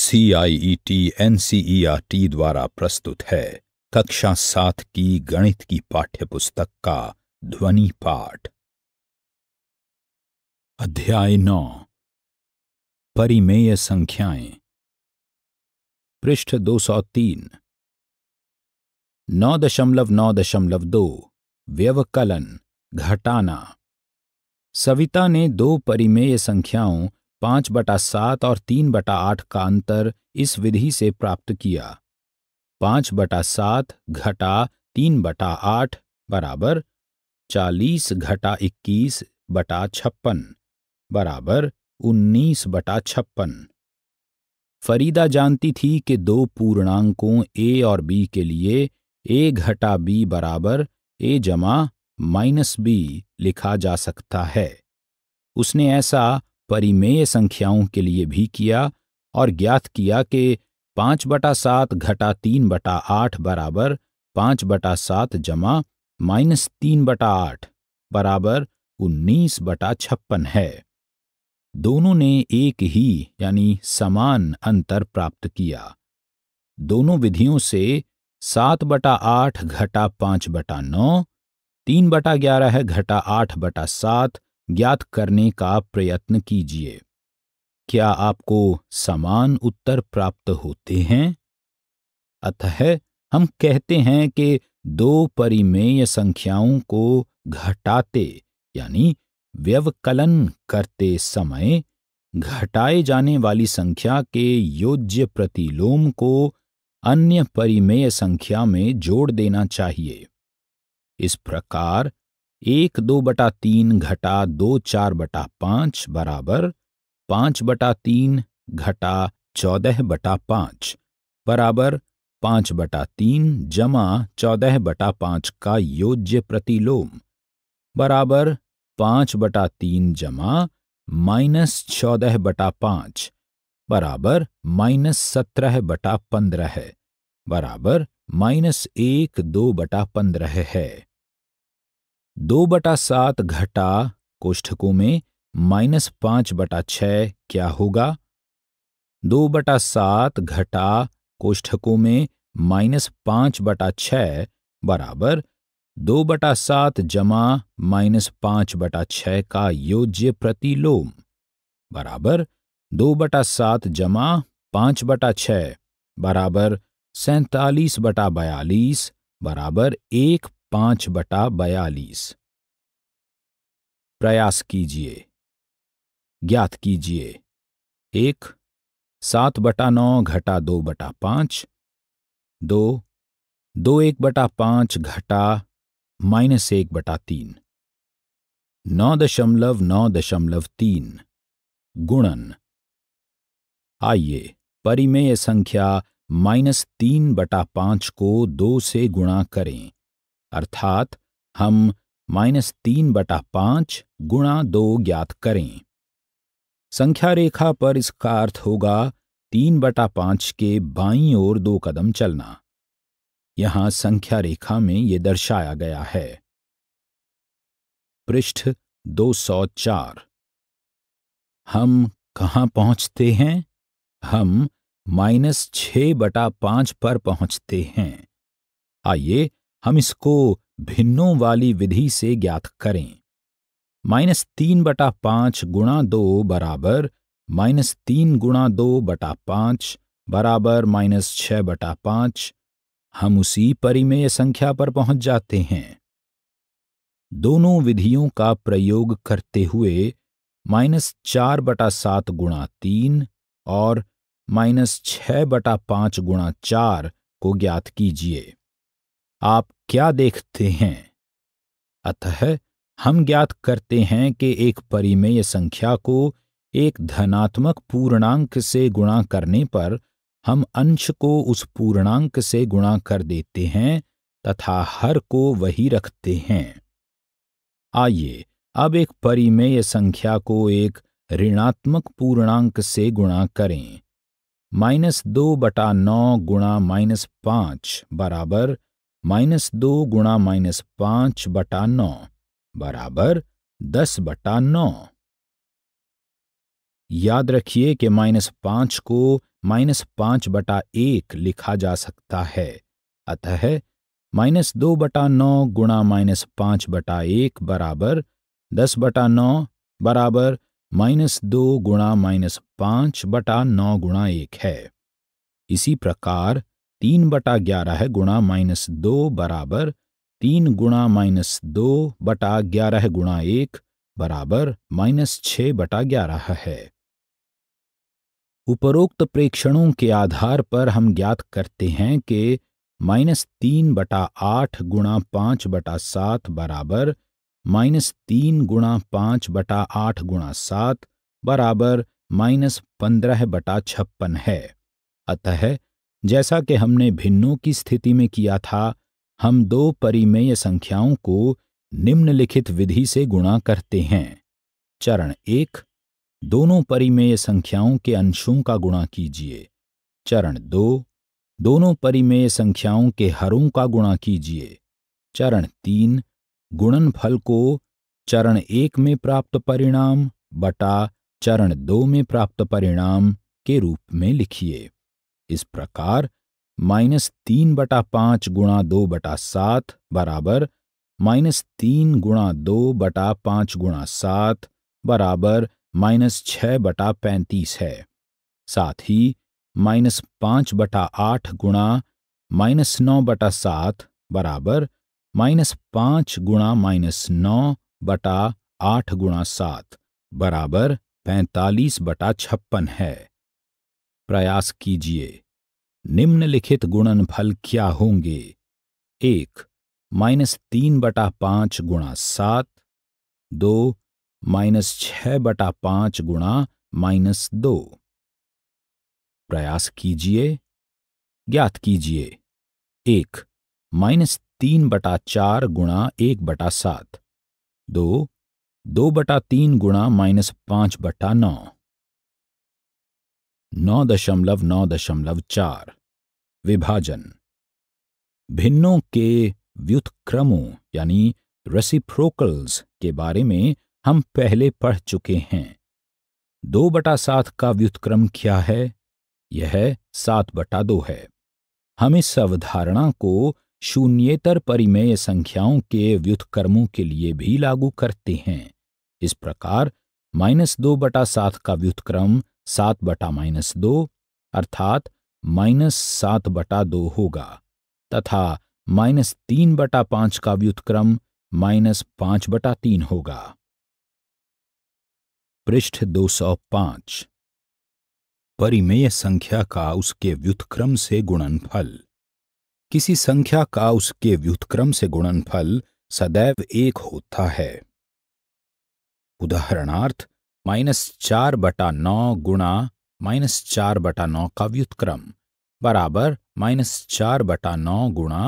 C I E T N C E R T द्वारा प्रस्तुत है कक्षा सात की गणित की पाठ्यपुस्तक का ध्वनि पाठ अध्याय नौ परिमेय संख्याएं पृष्ठ 203 नौ दशमलव नौ दशमलव दो व्यवकलन घटाना सविता ने दो परिमेय संख्याओं पांच बटा सात और तीन बटा आठ का अंतर इस विधि से प्राप्त किया पांच बटा सात घटा तीन बटा आठ बराबर चालीस घटा इक्कीस बटा छप्पन बराबर उन्नीस बटा छप्पन फरीदा जानती थी कि दो पूर्णांकों ए और बी के लिए ए घटा बी बराबर ए जमा माइनस बी लिखा जा सकता है उसने ऐसा परिमेय संख्याओं के लिए भी किया और ज्ञात किया कि पांच बटा सात घटा तीन बटा आठ बराबर पांच बटा सात जमा माइनस तीन बटा आठ बराबर उन्नीस बटा छप्पन है दोनों ने एक ही यानी समान अंतर प्राप्त किया दोनों विधियों से सात बटा आठ घटा पांच बटा नौ तीन बटा ग्यारह घटा आठ बटा सात ज्ञात करने का प्रयत्न कीजिए क्या आपको समान उत्तर प्राप्त होते हैं अतः है, हम कहते हैं कि दो परिमेय संख्याओं को घटाते यानी व्यवकलन करते समय घटाए जाने वाली संख्या के योज्य प्रतिलोम को अन्य परिमेय संख्या में जोड़ देना चाहिए इस प्रकार एक दो बटा तीन घटा दो चार बटा पांच बराबर पांच बटा तीन घटा चौदह बटा पांच बराबर पांच बटा तीन जमा चौदह बटा पांच का योज्य प्रतिलोम बराबर पांच बटा तीन जमा माइनस चौदह बटा पांच बराबर माइनस सत्रह बटा पंद्रह बराबर माइनस एक दो बटा पंद्रह है दो बटा सात घटा कोष्ठकों में माइनस पांच बटा छ क्या होगा दो बटा सात घटा कोष्ठकों में माइनस पांच बटा छ बराबर दो बटा सात जमा माइनस पांच बटा छ का योज्य प्रतिलोम बराबर दो बटा सात जमा पांच बटा छ बराबर सैतालीस बटा बयालीस बराबर एक पांच बटा बयालीस प्रयास कीजिए ज्ञात कीजिए एक सात बटा नौ घटा दो बटा पांच दो दो एक बटा पांच घटा माइनस एक बटा तीन नौ दशमलव नौ दशमलव तीन गुणन आइए परिमेय संख्या माइनस तीन बटा पांच को दो से गुणा करें अर्थात हम माइनस तीन बटा पांच गुणा दो ज्ञात करें संख्या रेखा पर इसका अर्थ होगा तीन बटा पांच के बाईं ओर दो कदम चलना यहां संख्या रेखा में ये दर्शाया गया है पृष्ठ 204 हम कहा पहुंचते हैं हम माइनस छ बटा पांच पर पहुंचते हैं आइए हम इसको भिन्नों वाली विधि से ज्ञात करें माइनस तीन बटा पाँच गुणा दो बराबर माइनस तीन गुणा दो बटा पाँच बराबर माइनस छह बटा पाँच हम उसी परिमेय संख्या पर पहुंच जाते हैं दोनों विधियों का प्रयोग करते हुए माइनस चार बटा सात गुणा तीन और माइनस छह बटा पाँच गुणा चार को ज्ञात कीजिए आप क्या देखते हैं अतः हम ज्ञात करते हैं कि एक परिमेय संख्या को एक धनात्मक पूर्णांक से गुणा करने पर हम अंश को उस पूर्णांक से गुणा कर देते हैं तथा हर को वही रखते हैं आइए अब एक परिमेय संख्या को एक ऋणात्मक पूर्णांक से गुणा करें माइनस दो बटा नौ गुणा माइनस पांच बराबर माइनस दो गुणा माइनस पांच बटा नौ बराबर दस बटा नौ याद रखिए कि माइनस पांच को माइनस पांच बटा एक लिखा जा सकता है अतः माइनस दो बटा नौ गुणा माइनस पांच बटा एक बराबर दस बटा नौ बराबर माइनस दो गुणा माइनस पांच बटा नौ गुणा एक है इसी प्रकार तीन बटा ग्यारह गुणा माइनस दो बराबर तीन गुणा माइनस दो बटा ग्यारह गुणा एक बराबर माइनस छ बटा ग्यारह है उपरोक्त प्रेक्षणों के आधार पर हम ज्ञात करते हैं कि माइनस तीन बटा आठ गुणा पांच बटा सात बराबर माइनस तीन गुणा पांच बटा आठ गुणा सात बराबर माइनस पंद्रह बटा छप्पन है अतः जैसा कि हमने भिन्नों की स्थिति में किया था हम दो परिमेय संख्याओं को निम्नलिखित विधि से गुणा करते हैं चरण एक दोनों परिमेय संख्याओं के अंशों का गुणा कीजिए चरण दो दोनों परिमेय संख्याओं के हरों का गुणा कीजिए चरण तीन गुणनफल को चरण एक में प्राप्त परिणाम बटा चरण दो में प्राप्त परिणाम के रूप में लिखिए इस प्रकार माइनस तीन बटा पाँच गुणा दो बटा सात बराबर माइनस तीन गुणा दो बटा पाँच गुणा सात बराबर माइनस छह बटा पैंतीस है साथ ही माइनस पाँच बटा आठ गुणा माइनस नौ बटा सात बराबर माइनस पाँच गुणा माइनस नौ बटा आठ गुणा सात बराबर पैंतालीस बटा छप्पन है प्रयास कीजिए निम्नलिखित गुणनफल क्या होंगे एक माइनस तीन बटा पांच गुणा सात दो माइनस छह बटा पांच गुणा माइनस दो प्रयास कीजिए ज्ञात कीजिए एक माइनस तीन बटा चार गुणा एक बटा सात दो दो बटा तीन गुणा माइनस पांच बटा नौ नौ दशमलव नौ दशमलव चार विभाजन भिन्नों के व्युत्क्रमों यानी रेसिप्रोकल्स के बारे में हम पहले पढ़ चुके हैं दो बटा सात का व्युत्क्रम क्या है यह सात बटा दो है हम इस अवधारणा को शून्यतर परिमेय संख्याओं के व्युत्क्रमों के लिए भी लागू करते हैं इस प्रकार माइनस दो बटा सात का व्युतक्रम सात बटा माइनस दो अर्थात माइनस सात बटा दो होगा तथा माइनस तीन बटा पांच का व्युतक्रम माइनस पांच बटा तीन होगा पृष्ठ 205 परिमेय संख्या का उसके व्युतक्रम से गुणनफल किसी संख्या का उसके व्युतक्रम से गुणनफल सदैव एक होता है उदाहरणार्थ माइनस चार बटा नौ गुणा माइनस चार बटा नौ का व्युतक्रम बराबर माइनस चार बटा नौ गुणा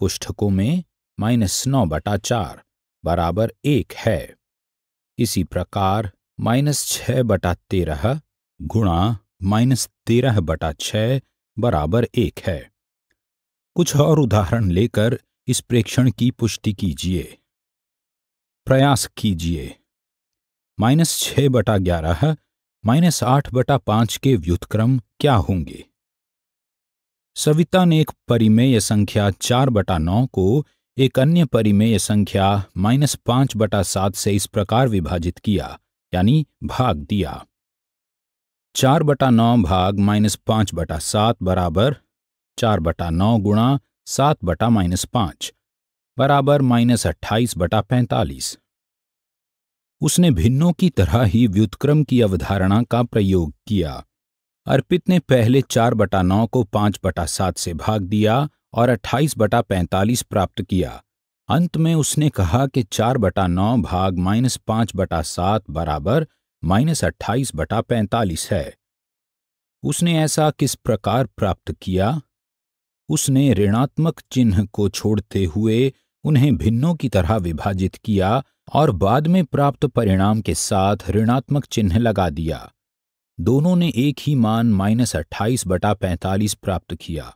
कोष्ठकों में माइनस नौ बटा चार बराबर एक है इसी प्रकार माइनस छः बटा तेरह गुणा माइनस तेरह बटा छः बराबर एक है कुछ और उदाहरण लेकर इस प्रेक्षण की पुष्टि कीजिए प्रयास कीजिए माइनस छ बटा ग्यारह माइनस आठ बटा पांच के व्युतक्रम क्या होंगे सविता ने एक परिमेय संख्या चार बटा नौ को एक अन्य परिमेय संख्या माइनस पांच बटा सात से इस प्रकार विभाजित किया यानी भाग दिया चार बटा नौ भाग माइनस पांच बटा सात बराबर चार बटा नौ गुणा सात बटा माइनस पांच बराबर माइनस अट्ठाईस बटा पैंतालीस उसने भिन्नों की तरह ही व्युतक्रम की अवधारणा का प्रयोग किया अर्पित ने पहले चार बटा नौ को पांच बटा सात से भाग दिया और अट्ठाईस बटा पैंतालीस प्राप्त किया अंत में उसने कहा कि चार बटा नौ भाग माइनस पांच बटा सात बराबर माइनस अट्ठाईस बटा पैंतालीस है उसने ऐसा किस प्रकार प्राप्त किया उसने ऋणात्मक चिन्ह को छोड़ते हुए उन्हें भिन्नों की तरह विभाजित किया और बाद में प्राप्त परिणाम के साथ ऋणात्मक चिन्ह लगा दिया दोनों ने एक ही मान माइनस अट्ठाईस बटा पैंतालीस प्राप्त किया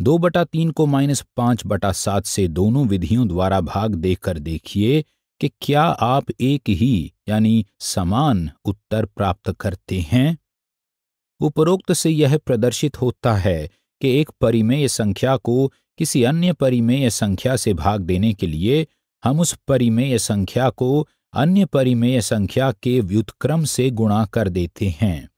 दो बटा तीन को माइनस पांच बटा सात से दोनों विधियों द्वारा भाग देकर देखिए कि क्या आप एक ही यानी समान उत्तर प्राप्त करते हैं उपरोक्त से यह प्रदर्शित होता है कि एक परिमेय संख्या को किसी अन्य परिमेय संख्या से भाग देने के लिए हम उस परिमेय संख्या को अन्य परिमेय संख्या के व्युतक्रम से गुणा कर देते हैं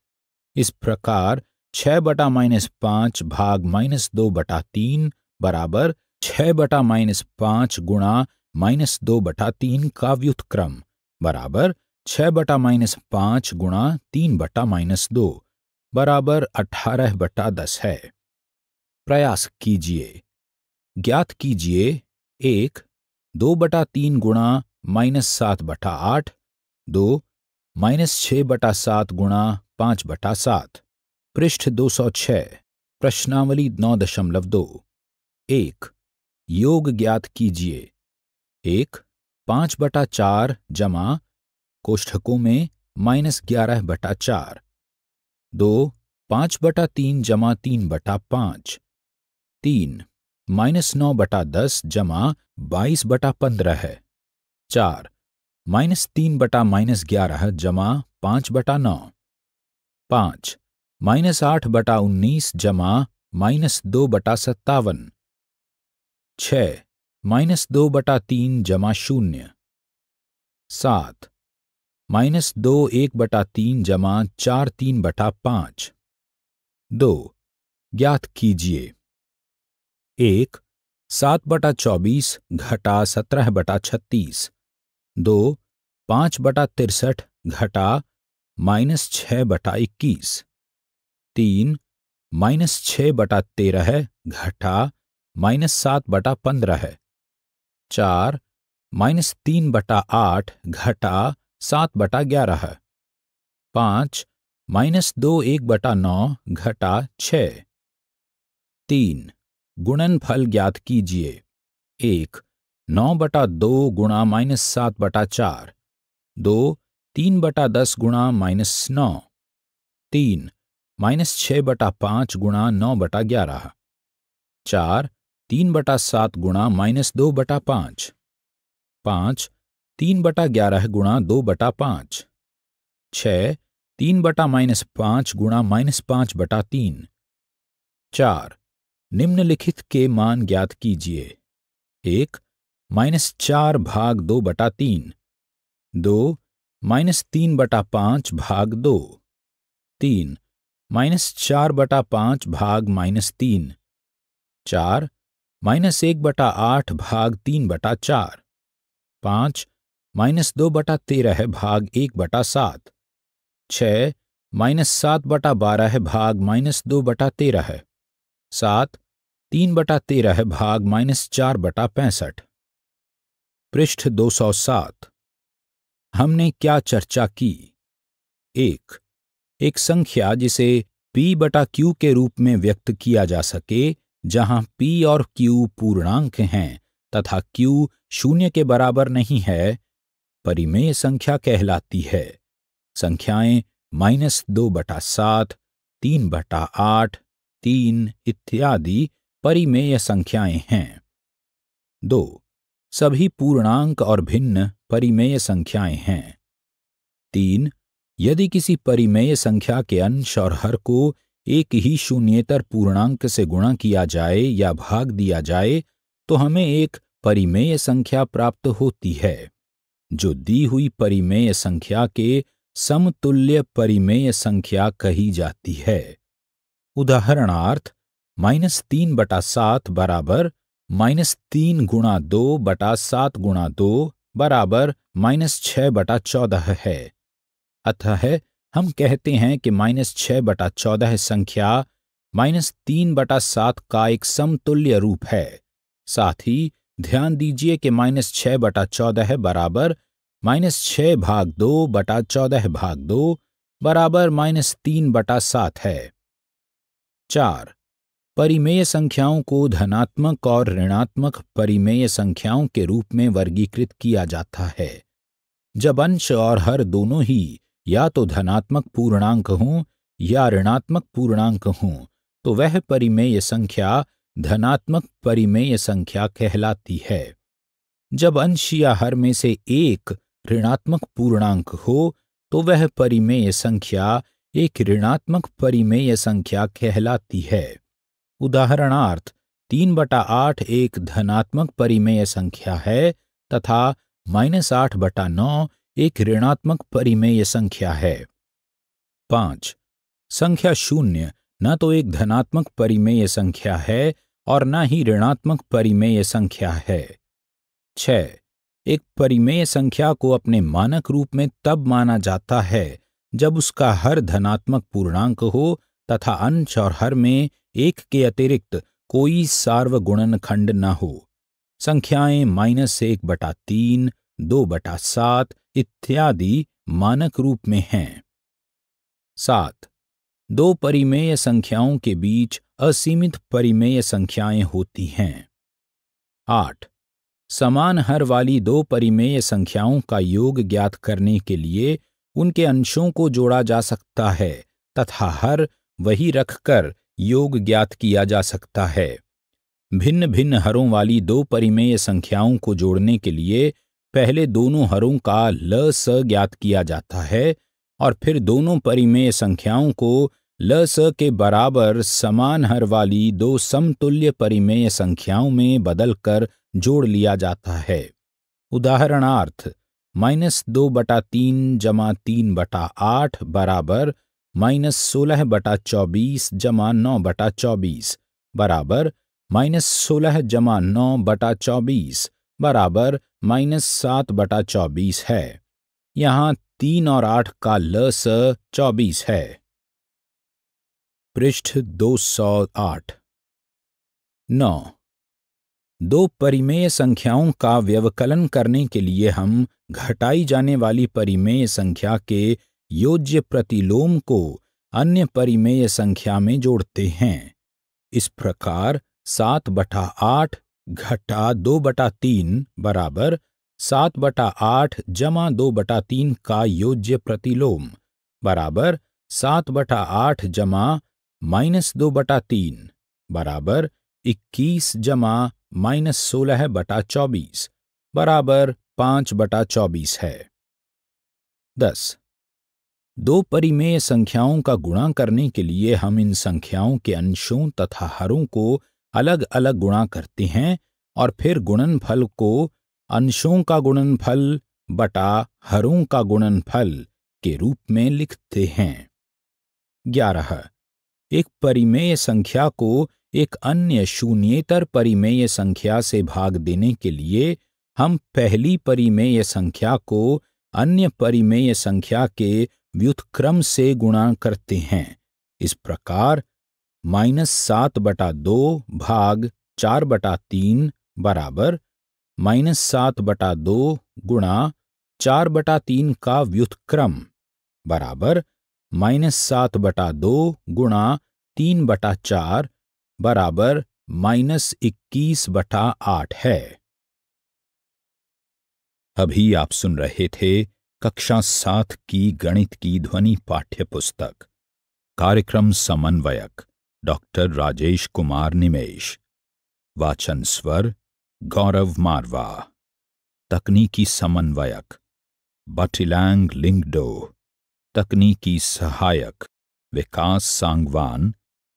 इस प्रकार छह बटा माइनस पांच भाग माइनस दो बटा तीन बराबर छह बटा माइनस पांच गुणा माइनस दो बटा तीन का व्युतक्रम बराबर छह बटा माइनस पांच गुणा तीन बटा माइनस दो बराबर अठारह बटा दस है प्रयास कीजिए ज्ञात कीजिए एक दो बटा तीन गुणा माइनस सात बटा आठ दो माइनस छः बटा सात गुणा पाँच बटा सात पृष्ठ दो सौ छः प्रश्नावली नौ दशमलव दो एक योग ज्ञात कीजिए एक पाँच बटा चार जमा कोष्ठकों में माइनस ग्यारह बटा चार दो पाँच बटा तीन जमा तीन बटा पाँच तीन माइनस नौ बटा दस जमा बाईस बटा पंद्रह है चार माइनस तीन बटा माइनस ग्यारह जमा पांच बटा नौ पांच माइनस आठ बटा उन्नीस जमा माइनस दो बटा सत्तावन छ माइनस दो बटा तीन जमा शून्य सात माइनस दो एक बटा तीन जमा चार तीन बटा पांच दो ज्ञात कीजिए एक सात बटा चौबीस घटा सत्रह बटा छत्तीस दो पाँच बटा तिरसठ घटा माइनस छ बटा इक्कीस तीन माइनस छ बटा तेरह घटा माइनस सात बटा पंद्रह है चार माइनस तीन बटा आठ घटा सात बटा ग्यारह है पाँच माइनस दो एक बटा नौ घटा छ तीन गुणनफल ज्ञात कीजिए एक नौ बटा दो गुणा माइनस सात बटा चार दो तीन बटा दस गुणा माइनस नौ तीन माइनस छः बटा पाँच गुणा नौ बटा ग्यारह चार तीन बटा सात गुणा माइनस दो बटा पाँच पाँच तीन बटा ग्यारह गुणा दो बटा पाँच छ तीन बटा माइनस पाँच गुणा माइनस पाँच बटा तीन चार निम्नलिखित के मान ज्ञात कीजिए एक माइनस चार भाग दो बटा तीन दो माइनस तीन बटा पाँच भाग दो तीन माइनस चार बटा पाँच भाग माइनस तीन चार माइनस एक बटा आठ भाग तीन बटा चार पाँच माइनस दो बटा तेरह भाग एक बटा सात छ माइनस सात बटा बारह भाग माइनस दो बटा तेरह सात तीन बटा तेरह भाग माइनस चार बटा पैंसठ पृष्ठ दो सौ सात हमने क्या चर्चा की एक एक संख्या जिसे p बटा q के रूप में व्यक्त किया जा सके जहां p और q पूर्णांक हैं तथा q शून्य के बराबर नहीं है परिमेय संख्या कहलाती है संख्याएं माइनस दो बटा सात तीन बटा आठ तीन इत्यादि परिमेय संख्याएं हैं दो सभी पूर्णांक और भिन्न परिमेय संख्याएं हैं तीन यदि किसी परिमेय संख्या के अंश और हर को एक ही शून्यतर पूर्णांक से गुणा किया जाए या भाग दिया जाए तो हमें एक परिमेय संख्या प्राप्त होती है जो दी हुई परिमेय संख्या के समतुल्य परिमेय संख्या कही जाती है उदाहरणार्थ माइनस तीन बटा सात बराबर माइनस तीन गुणा दो बटा सात गुणा दो बराबर माइनस छः बटा चौदह है अतः हम कहते हैं कि माइनस छः बटा चौदह संख्या माइनस तीन बटा सात का एक समतुल्य रूप है साथ ही ध्यान दीजिए कि माइनस छः बटा चौदह बराबर माइनस छः भाग दो बटा चौदह भाग दो बराबर माइनस तीन बटा सात है चार परिमेय संख्याओं को धनात्मक और ऋणात्मक परिमेय संख्याओं के रूप में वर्गीकृत किया जाता है जब अंश और हर दोनों ही या तो धनात्मक पूर्णांक हों या ऋणात्मक पूर्णांक हों तो वह परिमेय संख्या धनात्मक परिमेय संख्या कहलाती है जब अंश या हर में से एक ऋणात्मक पूर्णांक हो तो वह परिमेय संख्या एक ऋणात्मक परिमेय में यह संख्या कहलाती है उदाहरणार्थ तीन बटा आठ एक धनात्मक परिमेय संख्या है तथा माइनस आठ बटा नौ एक ऋणात्मक परिमेय में यह संख्या है पांच संख्या शून्य न तो एक धनात्मक परिमेय संख्या है और न ही ऋणात्मक परिमेय में यह संख्या है छ एक परिमेय संख्या को अपने मानक रूप में तब माना जाता है जब उसका हर धनात्मक पूर्णांक हो तथा अंश और हर में एक के अतिरिक्त कोई सार्वगुणन खंड न हो संख्याएं माइनस एक बटा तीन दो बटा सात इत्यादि मानक रूप में हैं सात दो परिमेय संख्याओं के बीच असीमित परिमेय संख्याएं होती हैं आठ समान हर वाली दो परिमेय संख्याओं का योग ज्ञात करने के लिए उनके अंशों को जोड़ा जा सकता है तथा हर वही रखकर योग ज्ञात किया जा सकता है भिन्न भिन्न हरों वाली दो परिमेय संख्याओं को जोड़ने के लिए पहले दोनों हरों का ल स ज्ञात किया जाता है और फिर दोनों परिमेय संख्याओं को ल स के बराबर समान हर वाली दो समतुल्य परिमेय संख्याओं में बदलकर जोड़ लिया जाता है उदाहरणार्थ माइनस दो बटा तीन जमा तीन बटा आठ बराबर माइनस सोलह बटा चौबीस जमा नौ बटा चौबीस बराबर माइनस सोलह जमा नौ बटा चौबीस बराबर माइनस सात बटा चौबीस है यहाँ तीन और आठ का लस चौबीस है पृष्ठ दो सौ आठ नौ दो परिमेय संख्याओं का व्यवकलन करने के लिए हम घटाई जाने वाली परिमेय संख्या के योज्य प्रतिलोम को अन्य परिमेय संख्या में जोड़ते हैं इस प्रकार सात बटा आठ घटा दो बटा तीन बराबर सात बटा आठ जमा दो बटा तीन का योज्य प्रतिलोम बराबर सात बटा आठ जमा माइनस दो बटा तीन बराबर इक्कीस जमा माइनस सोलह बटा चौबीस बराबर पांच बटा चौबीस है दस दो परिमेय संख्याओं का गुणा करने के लिए हम इन संख्याओं के अंशों तथा हरों को अलग अलग गुणा करते हैं और फिर गुणनफल को अंशों का गुणनफल बटा हरों का गुणनफल के रूप में लिखते हैं ग्यारह एक परिमेय संख्या को एक अन्य शून्यतर परिमेय संख्या से भाग देने के लिए हम पहली परिमेय संख्या को अन्य परिमेय संख्या के व्युतक्रम से गुणा करते हैं इस प्रकार माइनस सात बटा दो भाग चार बटा तीन बराबर माइनस सात बटा दो गुणा चार बटा तीन का व्युतक्रम बराबर माइनस सात बटा दो गुणा तीन बटा चार बराबर माइनस इक्कीस बटा आठ है अभी आप सुन रहे थे कक्षा सात की गणित की ध्वनि पाठ्य पुस्तक कार्यक्रम समन्वयक डॉक्टर राजेश कुमार निमेश वाचन स्वर गौरव मारवा तकनीकी समन्वयक बटिलैंग लिंगडो तकनीकी सहायक विकास सांगवान